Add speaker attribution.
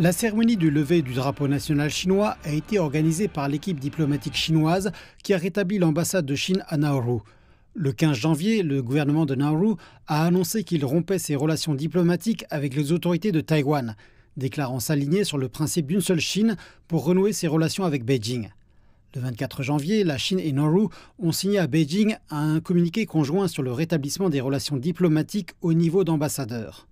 Speaker 1: La cérémonie du lever du drapeau national chinois a été organisée par l'équipe diplomatique chinoise qui a rétabli l'ambassade de Chine à Nauru. Le 15 janvier, le gouvernement de Nauru a annoncé qu'il rompait ses relations diplomatiques avec les autorités de Taïwan, déclarant s'aligner sur le principe d'une seule Chine pour renouer ses relations avec Beijing. Le 24 janvier, la Chine et Nauru ont signé à Beijing un communiqué conjoint sur le rétablissement des relations diplomatiques au niveau d'ambassadeurs.